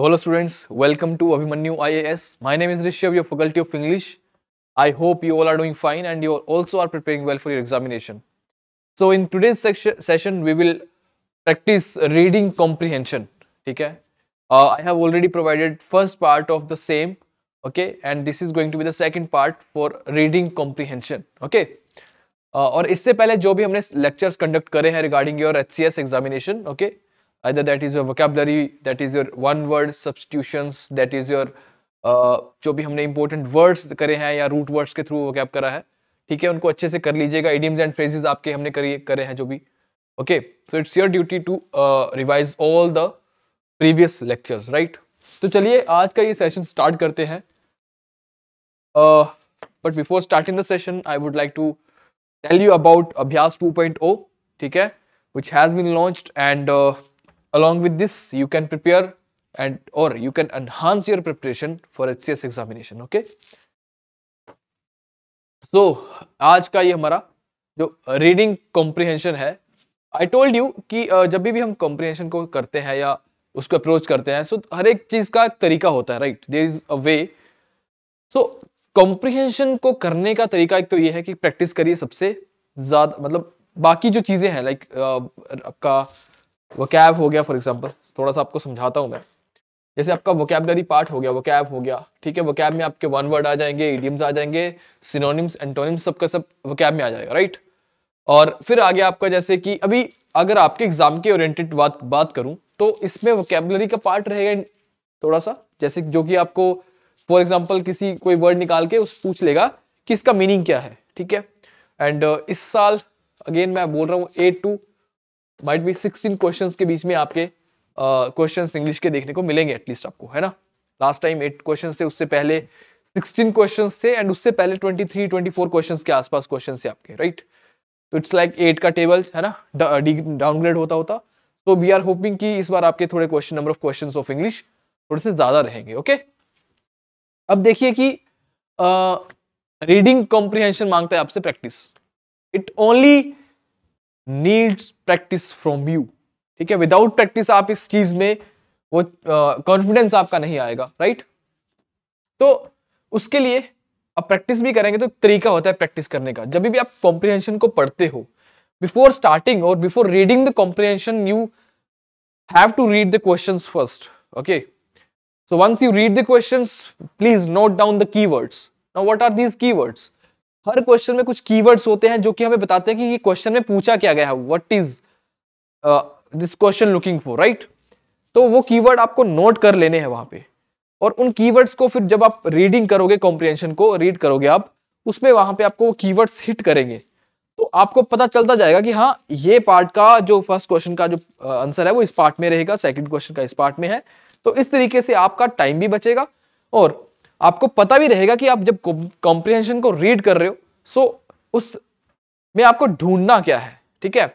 hello students, welcome to Abhimanyu IAS. My name is Rishabh, your faculty of English. I hope you all are doing fine and you also are preparing well for your examination. So in today's session, we will practice reading comprehension. Okay? Uh, I have already provided first part of the same. Okay, and this is going to be the second part for reading comprehension. Okay. Uh, और इससे पहले जो भी हमने lectures conduct करे हैं regarding your H examination, examination okay okay? either that is your vocabulary that is your one word substitutions that is your uh, जो भी हमने इंपॉर्टेंट वर्ड्स करे हैं या रूट वर्ड्स के थ्रू वो करा है ठीक है उनको अच्छे से कर लीजिएगा इडियम्स एंड फ्रेजेस आपके हमने करिए करे हैं जो भी okay so it's your duty to revise all the previous lectures right तो चलिए आज का ये सेशन स्टार्ट करते हैं but before starting the session I would like to tell you about Abhyas 2.0 ठीक है which has been launched and Along with this, you can prepare and or you can enhance your preparation for HCS examination. Okay. So आज का ये हमारा जो reading comprehension है I told you कि जब भी हम कॉम्प्रिहेंशन को करते हैं या उसको अप्रोच करते हैं सो so, हर एक चीज का एक तरीका होता है right there is a way so comprehension को करने का तरीका एक तो ये है कि प्रैक्टिस करिए सबसे ज्यादा मतलब बाकी जो चीजें हैं लाइक like, uh, आपका वोकैब हो गया फॉर एग्जाम्पल थोड़ा सा आपको समझाता हूँ मैं जैसे आपका वोकैबलरी पार्ट हो गया वोकैब हो गया ठीक है वोकैब में आपके वन वर्ड आ जाएंगे इडियम्स आ जाएंगे सिनोनिम्स एंटोनिम्स सबका सब वोकैब में आ जाएगा राइट और फिर आ गया आपका जैसे कि अभी अगर आपके एग्जाम के ओरिएंटेड बात बात करूं तो इसमें वोकेबलरी का पार्ट रहेगा थोड़ा सा जैसे जो कि आपको फॉर एग्जाम्पल किसी कोई वर्ड निकाल के उस पूछ लेगा कि इसका मीनिंग क्या है ठीक है एंड uh, इस साल अगेन मैं बोल रहा हूँ a two might be sixteen question के बीच में आपके क्वेश्चन uh, इंग्लिश के देखने को मिलेंगे एटलीस्ट आपको है ना लास्ट टाइम एट क्वेश्चन थे उससे पहले सिक्सटीन क्वेश्चन थे एंड उससे पहले twenty three twenty four question के आसपास क्वेश्चन थे आपके राइट तो इट्स लाइक एट का टेबल है ना डाउनग्रेड uh, होता होता तो वी आर होपिंग कि इस बार आपके थोड़े question number of question of English थोड़े से ज्यादा रहेंगे ओके okay? अब देखिए कि रीडिंग कॉम्प्रिहेंशन मांगता है आपसे practice it only needs practice from you ठीक है विदाउट प्रैक्टिस आप इस चीज में वो कॉन्फिडेंस uh, आपका नहीं आएगा राइट तो उसके लिए आप प्रैक्टिस भी करेंगे तो तरीका होता है प्रैक्टिस करने का जब भी आप कॉम्प्रिहेंशन को पढ़ते हो बिफोर स्टार्टिंग और before reading the comprehension you have to read the question first okay so once you read the question please note down the key words now what are these key words हर question में कुछ keywords होते हैं जो कि हमें बताते हैं कि क्वेश्चन में पूछा क्या गया है what is this question looking for right तो वो कीवर्ड आपको नोट कर लेने हैं वहां पे और उन कीवर्ड्स को फिर जब आप रीडिंग करोगे कॉम्प्रिहेंशन को रीड करोगे आप उसमें वहां पे आपको वो कीवर्ड्स हिट करेंगे तो आपको पता चलता जाएगा कि हाँ ये पार्ट का जो फर्स्ट क्वेश्चन का जो आंसर uh, है वो इस पार्ट में रहेगा सेकंड क्वेश्चन का इस पार्ट में है तो इस तरीके से आपका टाइम भी बचेगा और आपको पता भी रहेगा कि आप जब कॉम्प्रिहेंशन को रीड कर रहे हो सो उस में आपको ढूंढना क्या है ठीक है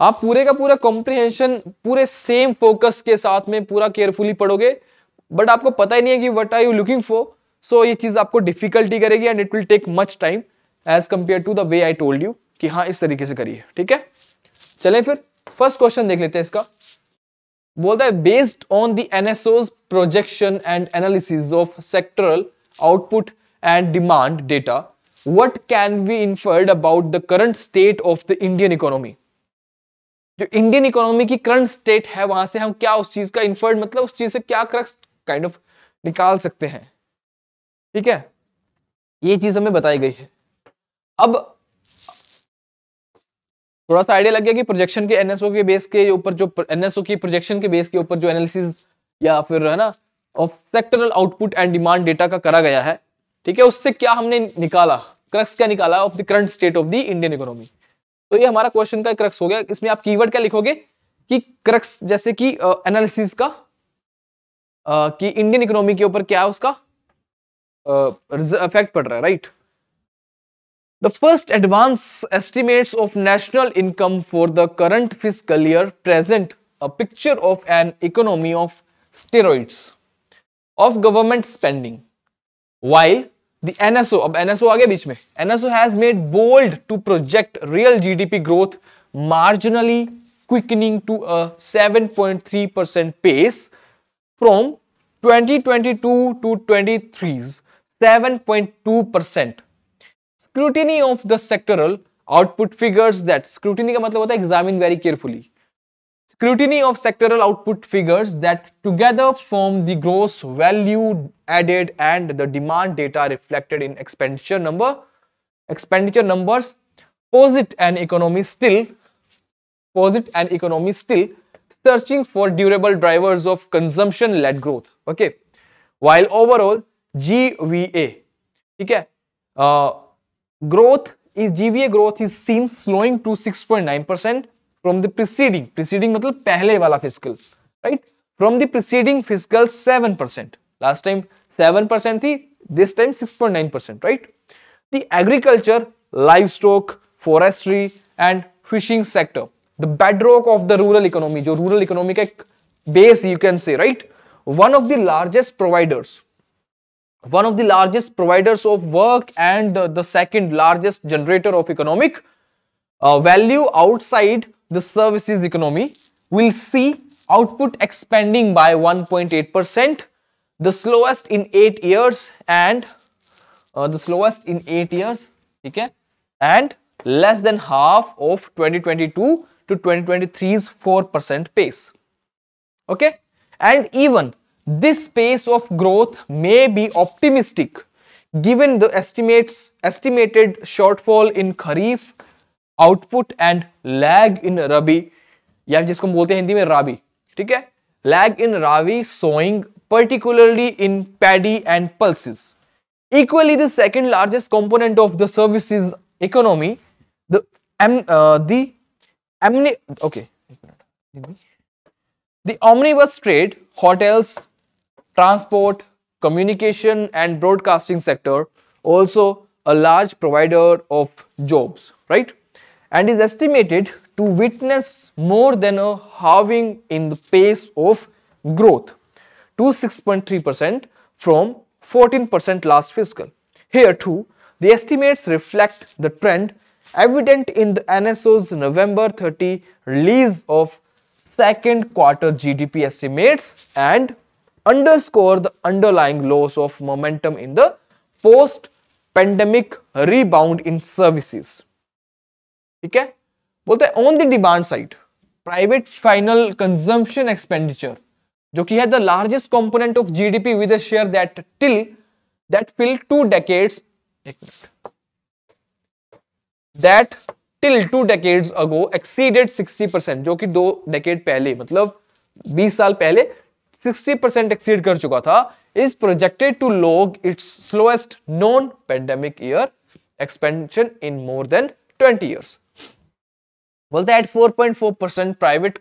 आप पूरे का पूरा कॉम्प्रिहेंशन पूरे सेम फोकस के साथ में पूरा केयरफुली पढ़ोगे बट आपको पता ही नहीं है कि what are you looking for so ये चीज आपको डिफिकल्टी करेगी and it will take much time as compare to the way I told you कि हाँ इस तरीके से करिए ठीक है चलें फिर फर्स्ट क्वेश्चन देख लेते हैं इसका बोलता है based on the NSO's projection and analysis of sectoral output and demand data what can be inferred about the current state of the Indian economy जो इंडियन इकोनॉमी की करंट स्टेट है वहां से हम क्या उस चीज का इन्फर्ड मतलब उस चीज से क्या क्रक्स काइंड ऑफ निकाल सकते हैं ठीक है ये चीज हमें बताई गई है अब थोड़ा सा आइडिया लग गया कि प्रोजेक्शन के एनएसओ के बेस के ऊपर जो एनएसओ की प्रोजेक्शन के बेस के ऊपर जो एनालिसिस या फिर है ना of sectoral output and demand data का करा गया है ठीक है उससे क्या हमने निकाला क्रक्स क्या निकाला of the current state of the Indian economy तो ये हमारा क्वेश्चन का क्रक्स हो गया इसमें आप कीवर्ड क्या लिखोगे कि क्रक्स जैसे कि एनालिसिस का आ, कि इंडियन इकोनॉमी के ऊपर क्या है उसका इफेक्ट पड़ रहा है right The first advance estimates of national income for the current fiscal year present a picture of an economy of steroids of government spending. While the NSO, अब NSO आ बीच में, NSO has made bold to project real GDP growth marginally quickening to a 7.3% pace from 2022 to 23's 7.2% scrutiny of the sectoral output figures that scrutiny का मतलब होता examine very carefully scrutiny of sectoral output figures that together form the gross value added and the demand data reflected in expenditure number expenditure numbers posit an economy still posit an economy still searching for durable drivers of consumption led growth okay while overall gva ठीक है uh, growth is GVA growth is seen slowing to 6.9% from the preceding, preceding मतलब पहले वाला fiscal, right? From the preceding fiscal 7%. Last time 7% थी, this time 6.9%, right? The agriculture, livestock, forestry and fishing sector, the bedrock of the rural economy, जो rural economy का base you can say, right? One of the largest providers one of the largest providers of work and uh, the second largest generator of economic uh, value outside the services economy will see output expanding by 1.8%, the slowest in 8 years and uh, the slowest in 8 years, okay? and less than half of 2022 to 2023's 4% pace. Okay? And even this pace of growth may be optimistic given the estimates estimated shortfall in kharif output and lag in rabi या जिसको हम बोलते हैं हिंदी में राबी ठीक है Lag in rabi sowing, particularly in paddy and pulses equally the second largest component of the services economy the um, uh, the amni okay the omnibus trade hotels transport, communication and broadcasting sector also a large provider of jobs, right? And is estimated to witness more than a halving in the pace of growth to 6.3% from 14% last fiscal. Here too, the estimates reflect the trend evident in the NSO's November 30 release of second quarter GDP estimates and underscore the underlying loss of momentum in the post pandemic rebound in services ठीक है बोलते हैं on the demand side private final consumption expenditure जो कि है the largest component of GDP with a share that till that fill two decades एक मिनट that till two decades ago exceeded 60 percent जो कि दो डेकेड पहले मतलब 20 साल पहले 60% exceeded. kar chuka tha, is projected to log its slowest known pandemic year expansion in more than 20 years. While that 4.4% uh, private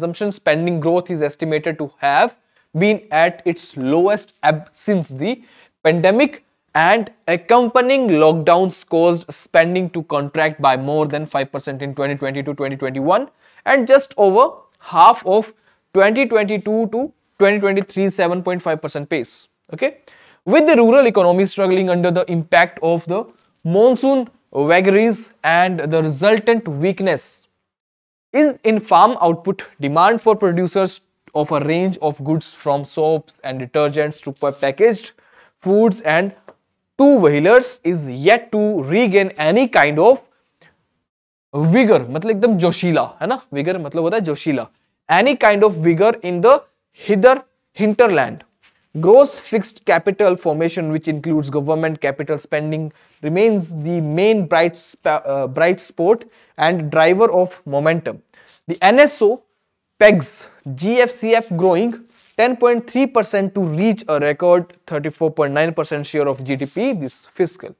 consumption spending growth is estimated to have been at its lowest ab since the pandemic and accompanying lockdowns caused spending to contract by more than 5% in 2020 to 2021 and just over half of 2022 to 2023 7.5% pace. Okay. With the rural economy struggling under the impact of the monsoon vagaries and the resultant weakness in, in farm output, demand for producers of a range of goods from soaps and detergents to packaged foods and two-wheelers is yet to regain any kind of vigour. मतलब एकदम जोशीला है ना vigour मतलब होता जोशीला any kind of vigor in the hither hinterland. Gross fixed capital formation, which includes government capital spending, remains the main bright, uh, bright spot and driver of momentum. The NSO pegs GFCF growing 10.3% to reach a record 34.9% share of GDP this fiscal.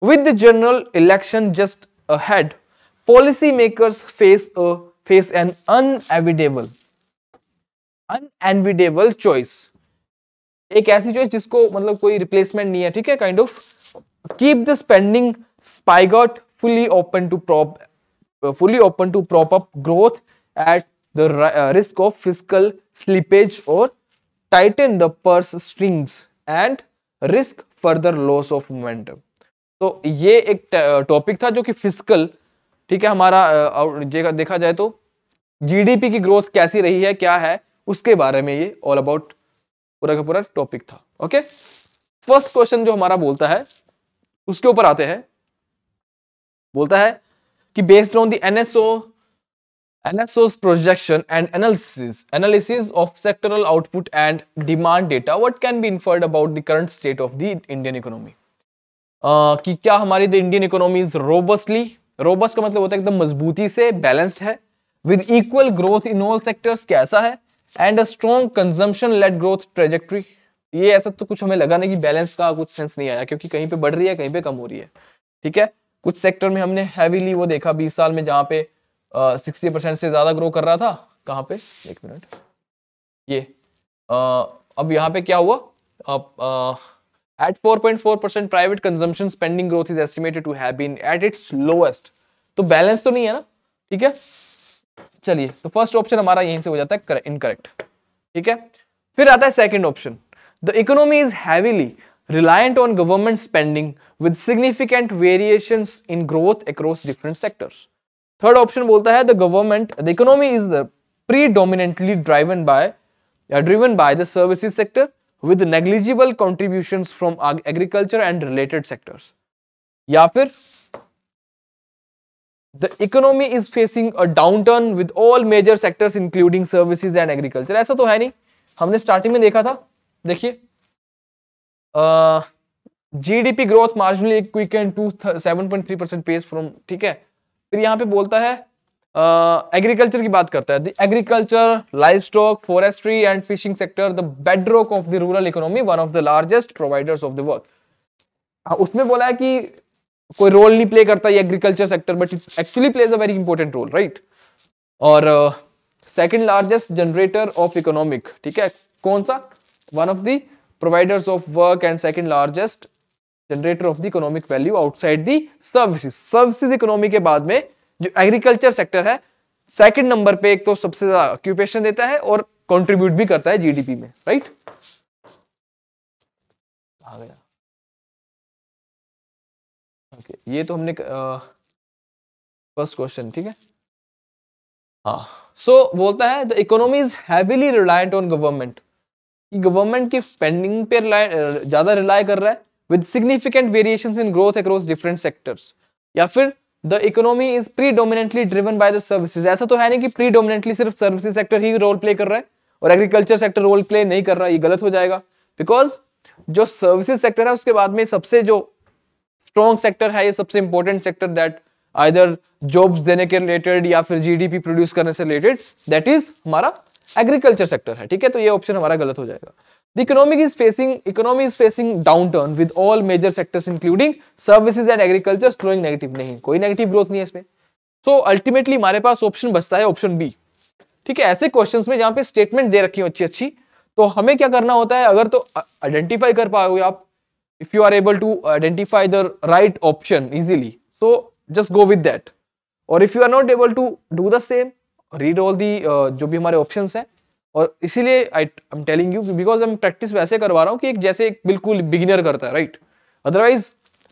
With the general election just ahead, policymakers face a face an unavidable unenviable choice एक ऐसी choice जिसको मतलब कोई replacement नहीं है ठीक है kind of keep the spending spigot fully open to prop fully open to prop up growth at the risk of physical slippage और tighten the purse strings and risk further loss of momentum तो ये एक topic uh, था जो कि physical ठीक है हमारा uh, देखा जाए तो जीडीपी की ग्रोथ कैसी रही है क्या है उसके बारे में ये ऑल अबाउट पूरा का पूरा टॉपिक था ओके फर्स्ट क्वेश्चन जो हमारा बोलता है उसके ऊपर आते हैं बोलता है कि based on the NSO NSO's projection and analysis analysis of sectoral output and demand data what can be inferred about the current state of the Indian economy Uh, कि क्या हमारी the Indian economy is robustly robust का मतलब होता है एकदम मजबूती से बैलेंस्ड है with equal growth in all sectors कैसा है and a strong consumption led growth trajectory ये ऐसा तो कुछ हमें लगा नहीं कि बैलेंस का कुछ सेंस नहीं आया क्योंकि कहीं पे बढ़ रही है कहीं पे कम हो रही है ठीक है कुछ सेक्टर में हमने हैवीली वो देखा बीस साल में जहाँ पे सिक्सटी परसेंट से ज़्यादा ग्रो कर रहा था कहां पे एक मिनट ये आ, अब यहाँ पे क्या हुआ अब at four point four percent private consumption spending growth is estimated to have been at its lowest तो बैलेंस तो नहीं है ना ठीक है चलिए तो फर्स्ट ऑप्शन हमारा यहीं से हो जाता है इनकरेक्ट ठीक है फिर आता है second option the economy is heavily reliant on government spending with significant variation in growth across different sectors third option बोलता है the government the economy is predominantly driven by driven by the service sector with negligible contribution from agriculture and related sectors या फिर The economy is facing a downturn with all major sectors including services and agriculture. ऐसा तो है नहीं हमने starting में देखा था देखिए GDP growth marginally quickened to seven point three percent pace from ठीक है फिर यहाँ पे बोलता है एग्रीकल्चर uh, की बात करता है agriculture livestock forestry and fishing sector the bedrock of the rural economy one of the largest providers of the world उसमें बोला है कि कोई रोल नहीं प्ले करता ये agriculture sector but it actually plays a very important role right और second largest generator of economic ठीक है कौन सा one of the providers of work and second largest generator of the economic value outside the services services economy के बाद में जो agriculture sector है सेकंड नंबर पे एक तो सबसे ज्यादा ऑक्यूपेशन देता है और कंट्रीब्यूट भी करता है जीडीपी में राइट आ गया ओके ये तो हमने फर्स्ट क्वेश्चन ठीक है हाँ सो so, बोलता है the economy is heavily reliant on government government की स्पेंडिंग पे ज़्यादा रिलाय कर रहा है with significant variation in growth across different sectors या फिर the economy is predominantly driven by the services ऐसा तो है नहीं कि प्री डोमिनेंटली सिर्फ सर्विसेज सेक्टर ही रोल प्ले कर रहा है और एग्रीकल्चर सेक्टर रोल प्ले नहीं कर रहा ये गलत हो जाएगा बिकॉज जो सर्विसेज सेक्टर है उसके बाद में सबसे जो स्ट्रॉन्ग सेक्टर है ये सबसे important sector that either jobs देने के रिलेटेड या फिर जीडीपी प्रोड्यूस करने से रिलेटेड दैट इज हमारा एग्रीकल्चर सेक्टर है ठीक है तो ये ऑप्शन हमारा गलत हो जाएगा The economic is facing economy is facing downturn with all major sectors including services and agriculture slowing negative नहीं कोई negative growth नहीं है इसमें so ultimately हमारे पास option बचता है option B ठीक है ऐसे questions में जहाँ पे statement दे रखी हो अच्छी अच्छी तो हमें क्या करना होता है अगर तो identify कर पाओगे आप if you are able to identify the right option easily so just go with that और if you are not able to do the same read all the uh, जो भी हमारे options हैं और इसीलिए I am telling you because हम practice वैसे करवा रहा हूँ कि एक जैसे एक बिल्कुल बिगिनर करता है राइट अदरवाइज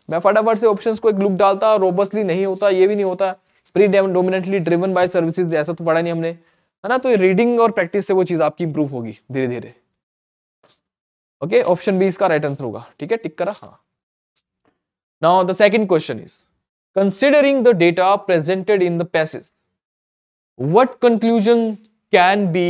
मैं फटाफट से ऑप्शंस को एक लुक डालता रोबस्टली नहीं होता ये भी नहीं होता predominantly driven by services ऐसा तो पढ़ा नहीं हमने है ना तो रीडिंग और प्रैक्टिस से वो चीज़ आपकी इंप्रूव होगी धीरे धीरे ओके ऑप्शन बी इसका राइट आंसर होगा ठीक है टिक करा हाँ now the second question is considering the data presented in the passage what conclusion can be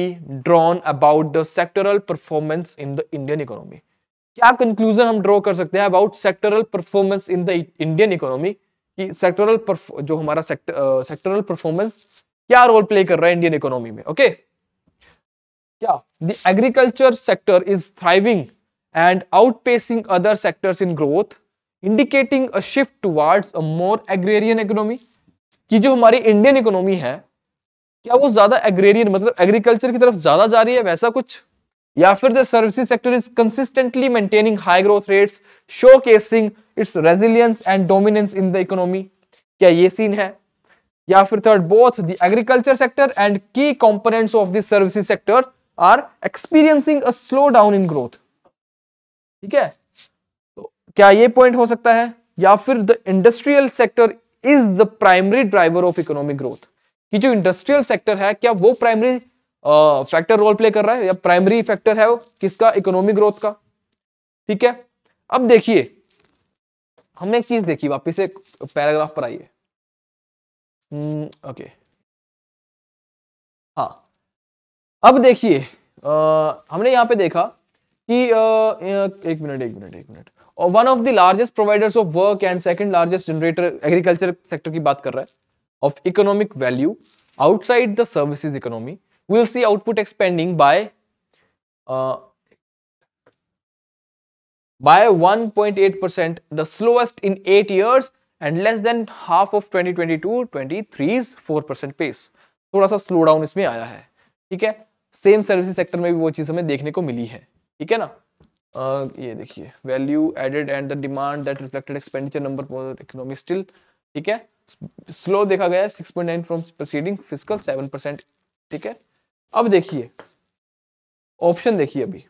drawn about the sectoral performance in the Indian economy क्या conclusion हम draw कर सकते हैं about sectoral performance in the Indian economy कि sectoral जो हमारा sectoral performance क्या role play कर रहा है इंडियन इकोनॉमी में ओके okay? क्या the agriculture sector is thriving and outpacing other sectors in growth, indicating a shift towards a more agrarian economy. कि जो हमारी इंडियन इकोनॉमी है क्या वो ज्यादा एग्रेरियन मतलब एग्रीकल्चर की तरफ ज्यादा जा रही है वैसा कुछ या फिर the services sector is consistently maintaining high growth rates showcasing its resilience and dominance in the economy क्या ये सीन है या फिर third both the agriculture sector and key components of the services sector are experiencing a slow down in growth ठीक है तो क्या ये पॉइंट हो सकता है या फिर the industrial sector is the primary driver of economic growth कि जो इंडस्ट्रियल सेक्टर है क्या वो प्राइमरी फैक्टर रोल प्ले कर रहा है या प्राइमरी फैक्टर है वो किसका इकोनॉमिक ग्रोथ का ठीक है अब देखिए हमने एक चीज देखी वापिस एक पैराग्राफ पर आइए ओके हम्म, हाँ अब देखिए हमने यहां पे देखा कि एक मिनट एक मिनट एक मिनट और one of the largest providers of work and second largest generator agriculture sector की बात कर रहा है of economic value outside the services economy will see output expending by by 1.8%, the slowest in 8 years and twenty than half of 2022-23's percent pace थोड़ा सा slow down इसमें आया है ठीक है सेम सर्विस सेक्टर में भी वो चीज़ हमें देखने को मिली है ठीक है ना आ, ये देखिए value added and the demand that reflected expenditure number economy still ठीक है स्लो देखा गया six point nine from proceeding physical seven percent ठीक है अब देखिए ऑप्शन देखिए अभी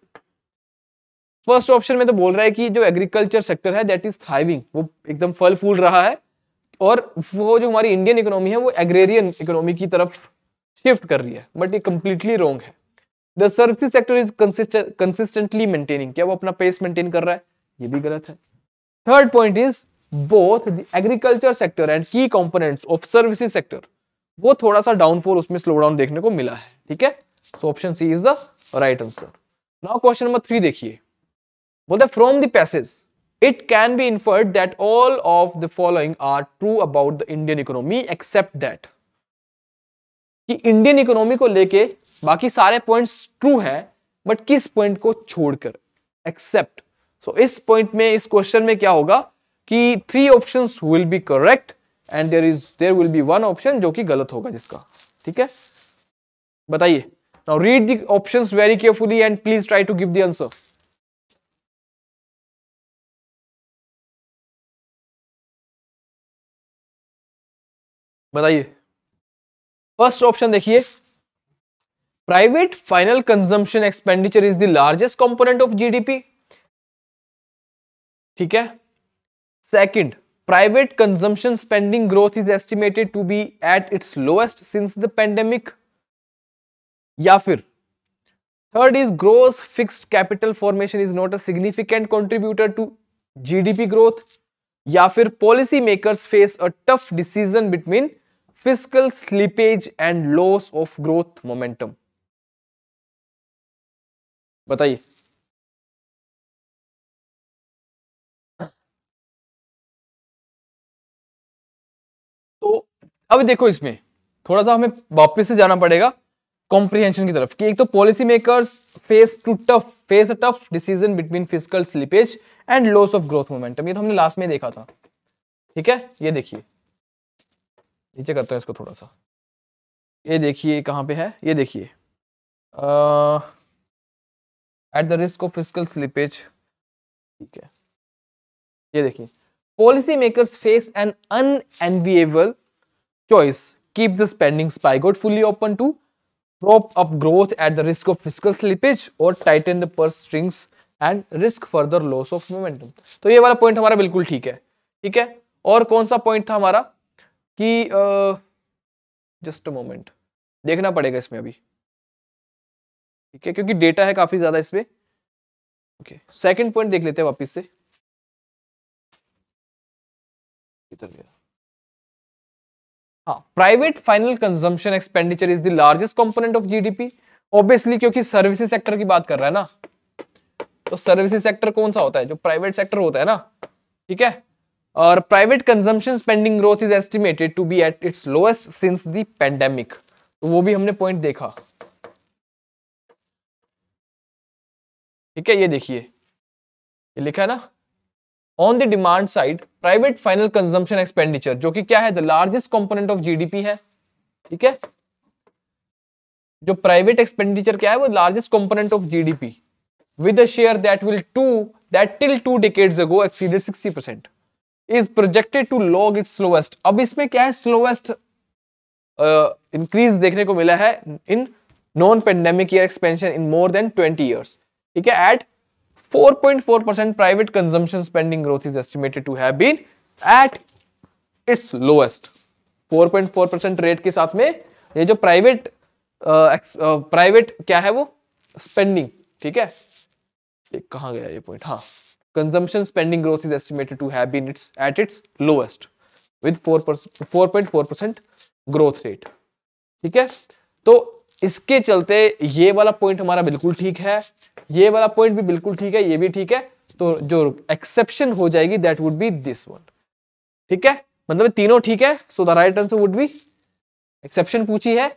फर्स्ट ऑप्शन में तो बोल रहा है कि जो एग्रीकल्चर सेक्टर है दैट इज थ्राइविंग वो एकदम फल फूल रहा है और वो जो हमारी इंडियन इकोनॉमी है वो एग्रेरियन इकोनॉमी की तरफ शिफ्ट कर रही है बट ये कंप्लीटली रॉन्ग है the service sector is consistently maintaining क्या वो अपना पेस मेंटेन कर रहा है ये भी गलत है third point is both the agriculture sector and key components of service sector वो थोड़ा सा डाउनफॉल उसमें स्लो डाउन देखने को मिला है ठीक है so option C is the right answer now question number three देखिए बोलते from the passage it can be inferred that all of the following are true about the Indian economy except that कि Indian economy को लेके बाकी सारे points true है but किस point को छोड़कर एक्सेप्ट सो इस पॉइंट में इस क्वेश्चन में क्या होगा कि three option will be correct and there is there will be one option जो कि गलत होगा जिसका ठीक है बताइए now read the options very carefully and please try to give the answer बताइए फर्स्ट ऑप्शन देखिए private final consumption expenditure is the largest component of GDP ठीक है second private consumption spending growth is estimated to be at its lowest since the pandemic या फिर third is gross fixed capital formation is not a significant contributor to GDP growth या फिर policy makers face a tough decision between fiscal slippage and loss of growth momentum बताइए तो अब देखो इसमें थोड़ा सा हमें वापस से जाना पड़ेगा कॉम्प्रिहेंशन की तरफ कि एक तो policy makers face to tough face a tough decision between physical slippage and loss of growth momentum ये तो हमने लास्ट में देखा था ठीक है ये देखिए नीचे करते हैं इसको थोड़ा सा ये देखिए कहाँ पे है ये देखिए at the risk of physical slippage ठीक है ये देखिए policy makers face an unenviable choice keep the spending spigot fully open to prop up growth at the risk of physical slippage और tight the purse strings and risk further loss of momentum तो ये वाला point हमारा बिल्कुल ठीक है ठीक है और कौन सा पॉइंट था हमारा कि जस्ट अ मोमेंट देखना पड़ेगा इसमें अभी ठीक है क्योंकि डेटा है काफ़ी ज़्यादा इसमें ओके सेकंड पॉइंट देख लेते हैं वापस से इधर गया हाँ private final consumption expenditure is the largest component of GDP obviously क्योंकि सर्विसेज सेक्टर की बात कर रहा है ना तो सर्विसेज सेक्टर कौन सा होता है जो प्राइवेट सेक्टर होता है ना ठीक है और private consumption spending growth is estimated to be at its lowest since the pandemic वो भी हमने पॉइंट देखा ठीक है ये देखिए ये लिखा है ना on the demand side private final consumption expenditure जो कि क्या है the largest component of GDP है ठीक है जो प्राइवेट एक्सपेंडिचर क्या है वो largest component of GDP with a share that will to that till two decades ago exceeded 60 percent is projected to log it slowest अब इसमें क्या है स्लोएस्ट इंक्रीज uh, देखने को मिला है in non pandemic year expansion in more than 20 years ठीक है at 4.4 percent private consumption spending growth is estimated to have been at its lowest 4.4 percent rate के साथ में ये जो प्राइवेट प्राइवेट uh, uh, क्या है वो स्पेंडिंग ठीक है कहा गया ये पॉइंट हाँ consumption spending growth is estimated to have been its, at its lowest with 4.4% growth rate ठीक है तो इसके चलते ये वाला पॉइंट हमारा बिल्कुल ठीक है ये वाला पॉइंट भी बिल्कुल ठीक है ये भी ठीक है तो जो एक्सेप्शन हो जाएगी that would be this one ठीक है मतलब तीनों ठीक है so the right answer would be exception पूछी है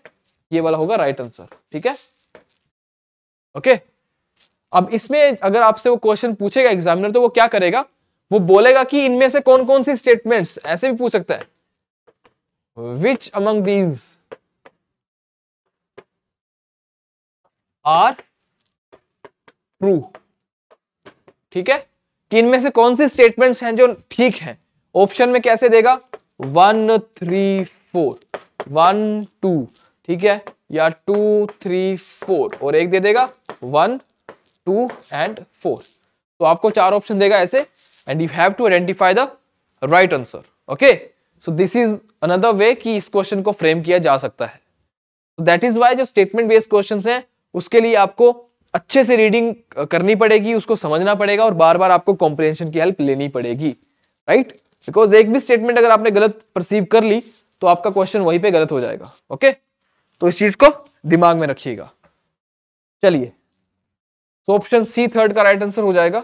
ये वाला होगा राइट आंसर ठीक है ओके okay? अब इसमें अगर आपसे वो क्वेश्चन पूछेगा एग्जामिनर तो वो क्या करेगा वो बोलेगा कि इनमें से कौन कौन सी स्टेटमेंट्स ऐसे भी पूछ सकता है which among these are true ठीक है कि इनमें से कौन सी स्टेटमेंट्स हैं जो ठीक हैं ऑप्शन में कैसे देगा one three four one two ठीक है या टू थ्री फोर और एक दे देगा वन टू एंड फोर तो आपको चार ऑप्शन देगा ऐसे and you have to identify the right answer okay so this is another way कि इस क्वेश्चन को फ्रेम किया जा सकता है दैट इज वाई जो स्टेटमेंट बेस्ड क्वेश्चन हैं उसके लिए आपको अच्छे से रीडिंग करनी पड़ेगी उसको समझना पड़ेगा और बार बार आपको कॉम्प्रिहेंशन की हेल्प लेनी पड़ेगी राइट right? बिकॉज एक भी स्टेटमेंट अगर आपने गलत परसीव कर ली तो आपका क्वेश्चन वहीं पे गलत हो जाएगा ओके okay? तो इस चीज को दिमाग में रखिएगा चलिए सो ऑप्शन सी थर्ड का राइट आंसर हो जाएगा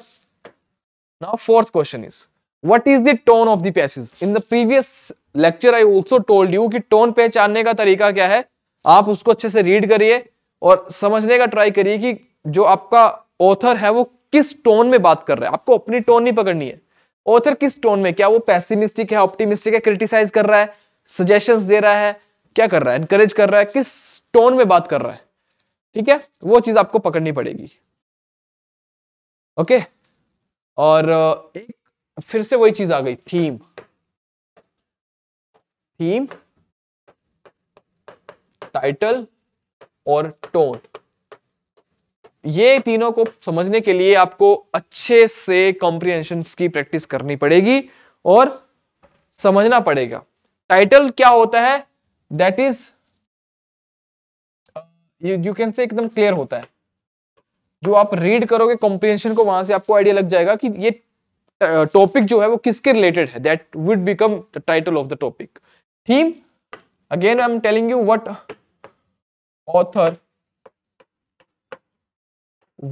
now fourth question is what is the tone of the passage in the previous lecture I also told you कि टोन पहचानने का तरीका क्या है आप उसको अच्छे से रीड करिए और समझने का ट्राई करिए कि जो आपका ऑथर है वो किस टोन में बात कर रहा है आपको अपनी टोन नहीं पकड़नी है ऑथर किस टोन में क्या वो पैसिमिस्टिक है ऑप्टिमिस्टिक है क्रिटिसाइज कर रहा है सजेशंस दे रहा है क्या कर रहा है इनकरेज कर रहा है किस टोन में बात कर रहा है ठीक है वो चीज आपको पकड़नी पड़ेगी ओके और एक फिर से वही चीज आ गई थीम थीम टाइटल और टोन ये तीनों को समझने के लिए आपको अच्छे से कॉम्प्रिहेंशन की प्रैक्टिस करनी पड़ेगी और समझना पड़ेगा टाइटल क्या होता है that is you can say एकदम क्लियर होता है जो आप रीड करोगे कॉम्प्रिहेंशन को वहां से आपको आइडिया लग जाएगा कि ये टॉपिक जो है वो किसके रिलेटेड है that would become the title of the topic theme again I am telling you what author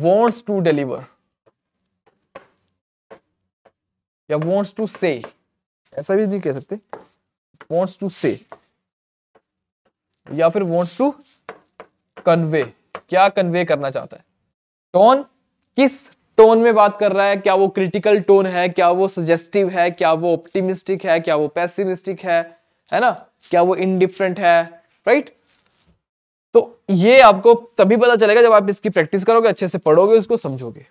wants to deliver या वॉन्ट्स टू से ऐसा भी नहीं कह सकते वॉन्ट्स टू से या फिर wants टू कन्वे क्या कन्वे करना चाहता है टोन किस टोन में बात कर रहा है क्या वो क्रिटिकल टोन है क्या वो सजेस्टिव है क्या वो ऑप्टिमिस्टिक है क्या वो पैसिमिस्टिक है है ना क्या वो इनडिफरेंट है राइट तो ये आपको तभी पता चलेगा जब आप इसकी प्रैक्टिस करोगे अच्छे से पढ़ोगे उसको समझोगे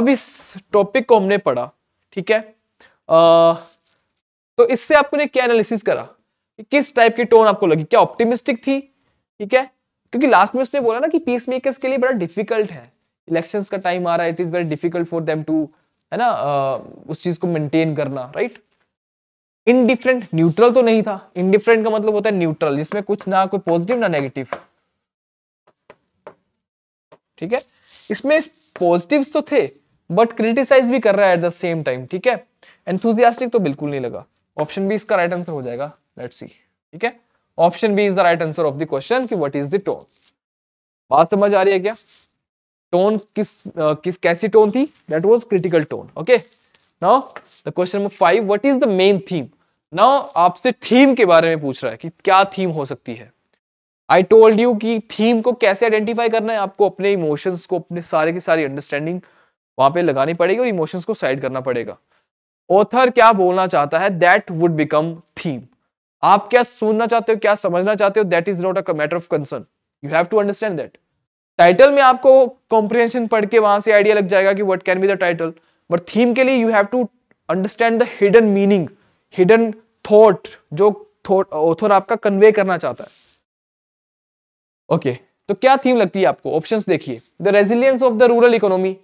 अब इस टॉपिक को हमने पढ़ा ठीक है आ, तो इससे आपने क्या एनालिसिस करा कि किस टाइप की टोन आपको लगी क्या ऑप्टिमिस्टिक थी ठीक है क्योंकि लास्ट में उसने बोला ना कि पीस मेकर्स के लिए बड़ा डिफिकल्ट है इलेक्शन का टाइम आ रहा है it is very difficult for them to है ना उस चीज को मेंटेन करना राइट इनडिफरेंट न्यूट्रल तो नहीं था इनडिफरेंट का मतलब होता है न्यूट्रल जिसमें कुछ ना कोई पॉजिटिव ना नेगेटिव ठीक है इसमें पॉजिटिव्स तो थे बट क्रिटिसाइज भी कर रहा है एट द सेम टाइम ठीक है एंथुजियास्टिक तो बिल्कुल नहीं लगा ऑप्शन बी इसका राइट आंसर हो जाएगा लेट्स सी ठीक है option B is the right answer of the question कि व्हाट इज द टोन बात समझ आ रही है क्या टोन किस आ, uh, किस कैसी टोन थी that was critical tone okay now the question number five what is the main theme now आपसे थीम के बारे में पूछ रहा है कि क्या थीम हो सकती है आई टोल्ड यू कि थीम को कैसे आइडेंटिफाई करना है आपको अपने इमोशंस को अपने सारे की सारी अंडरस्टैंडिंग वहां पे लगानी पड़ेगी और इमोशंस को साइड करना पड़ेगा ऑथर क्या बोलना चाहता है दैट वुड बिकम थीम आप क्या सुनना चाहते हो क्या समझना चाहते हो that is not a matter of concern you have to understand that title में आपको कॉम्प्रिहेंशन पढ़ के वहां से आइडिया लग जाएगा कि what can be the title but theme के लिए you have to understand the hidden meaning hidden thought जो थॉट ऑथर आपका कन्वे करना चाहता है ओके okay, तो क्या थीम लगती है आपको ऑप्शन देखिए the resilience of the rural economy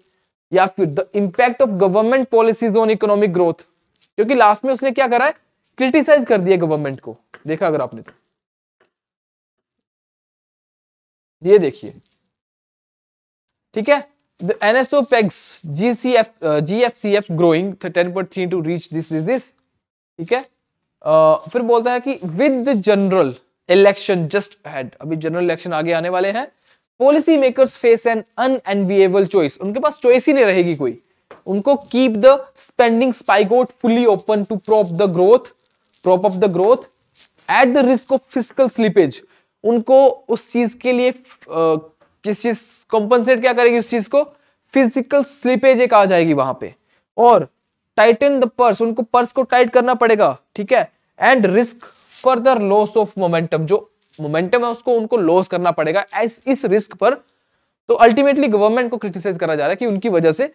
या फिर the impact of government policies on economic growth क्योंकि लास्ट में उसने क्या करा है क्रिटिसाइज कर दिया गवर्नमेंट को देखा अगर आपने तो ये देखिए ठीक है pegs G C F G F C F growing ten point three to reach this is this ठीक है uh, फिर बोलता है कि with general election just head अभी जनरल इलेक्शन आगे आने वाले हैं policy makers face an unenviable choice उनके पास चॉइस ही नहीं रहेगी कोई उनको keep the spending spigot fully open to prop the growth prop up the growth at the risk of physical slippage उनको उस चीज के लिए uh, किस चीज कॉम्पनसेट क्या करेगी उस चीज को फिजिकल स्लिपेज एक आ जाएगी वहां पे और टाइटन द पर्स उनको पर्स को टाइट करना पड़ेगा ठीक है and risk further loss of momentum जो मोमेंटम है उसको उनको लॉस करना पड़ेगा इस, इस रिस्क पर तो अल्टीमेटली गवर्नमेंट को क्रिटिसाइज करा जा रहा है कि उनकी वजह से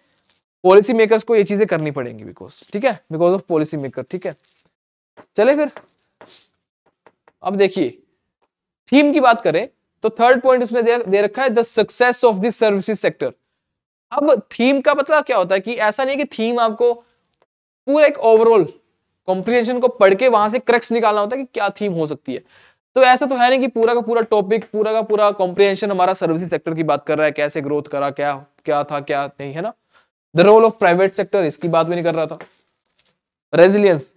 पॉलिसी मेकर्स को ये चीजें करनी पड़ेंगी बिकॉज ठीक है बिकॉज ऑफ पॉलिसी मेकर ठीक है चले फिर अब देखिए थीम की बात करें तो थर्ड पॉइंट उसने दे, रखा है the success of the services sector अब थीम का मतलब क्या होता है कि ऐसा नहीं कि थीम आपको पूरा एक ओवरऑल कॉम्प्रिहेंशन को पढ़ के वहां से क्रक्स निकालना होता है कि क्या थीम हो सकती है तो ऐसा तो है नहीं कि पूरा का पूरा टॉपिक पूरा का पूरा कॉम्प्रिहेंशन हमारा सर्विस सेक्टर की बात कर रहा है कैसे ग्रोथ करा क्या क्या था क्या नहीं है ना the role of private sector इसकी बात भी नहीं कर रहा था रेजिलियंस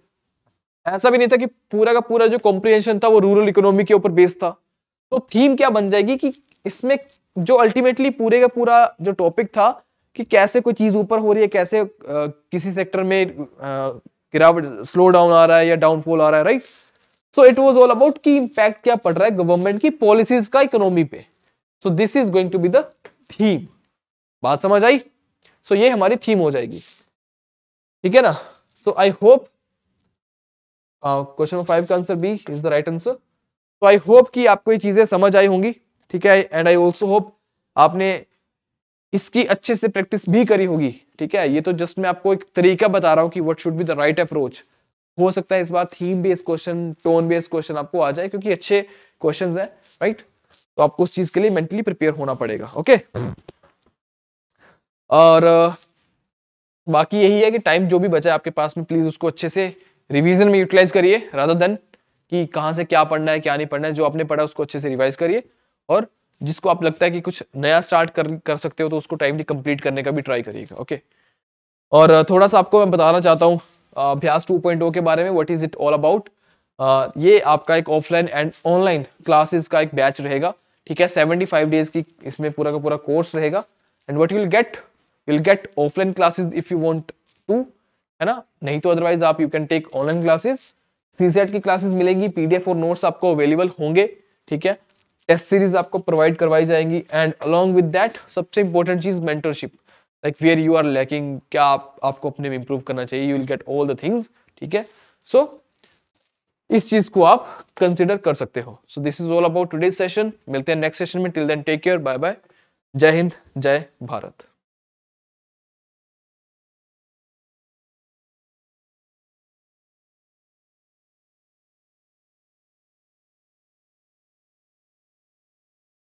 ऐसा भी नहीं था कि पूरा का पूरा जो कॉम्प्रिहेंशन था वो रूरल इकोनॉमी के ऊपर बेस्ड था तो थीम क्या बन जाएगी कि इसमें जो अल्टीमेटली पूरे का पूरा जो टॉपिक था कि कैसे कोई चीज ऊपर हो रही है कैसे आ, किसी सेक्टर में गिरावट स्लो डाउन आ रहा है या डाउनफॉल आ रहा है right so it was all about की इंपैक्ट क्या पड़ रहा है गवर्नमेंट की पॉलिसीज का इकोनॉमी पे so this is going to be the theme बात समझ आई सो so, ये हमारी थीम हो जाएगी ठीक है ना so I hope question five का answer B is the right answer तो आई होप कि आपको ये चीज़ें समझ आई होंगी ठीक है एंड आई ऑल्सो होप आपने इसकी अच्छे से प्रैक्टिस भी करी होगी ठीक है ये तो जस्ट मैं आपको एक तरीका बता रहा हूँ कि what should be the right approach हो सकता है इस बार theme based question tone based question आपको आ जाए क्योंकि अच्छे क्वेश्चन है राइट तो आपको उस चीज के लिए मेंटली प्रिपेयर होना पड़ेगा ओके और बाकी यही है कि टाइम जो भी बचा है आपके पास में प्लीज उसको अच्छे से रिवीजन में यूटिलाइज करिए रादर देन कि कहाँ से क्या पढ़ना है क्या नहीं पढ़ना है जो आपने पढ़ा उसको अच्छे से रिवाइज करिए और जिसको आप लगता है कि कुछ नया स्टार्ट कर कर सकते हो तो उसको टाइमली कंप्लीट करने का भी ट्राई करिएगा ओके और थोड़ा सा आपको मैं बताना चाहता हूँ अभ्यास 2.0 के बारे में what is it all about ये आपका एक ऑफलाइन एंड ऑनलाइन क्लासेस का एक बैच रहेगा ठीक है 75 डेज की इसमें पूरा का पूरा कोर्स रहेगा and what will get will get offline classes if you want to है ना नहीं तो अदरवाइज आप you can take online classes CSAT की क्लासेस मिलेंगी पीडीएफ और नोट्स आपको अवेलेबल होंगे ठीक है टेस्ट सीरीज आपको प्रोवाइड करवाई जाएंगी एंड अलॉन्ग विद दैट सबसे इंपॉर्टेंट चीज mentorship like where you are lacking क्या आप, आपको अपने में इंप्रूव करना चाहिए you will get all the things ठीक है सो so, इस चीज को आप कंसिडर कर सकते हो so this is all about today session मिलते हैं नेक्स्ट सेशन में till then take care bye bye जय हिंद जय भारत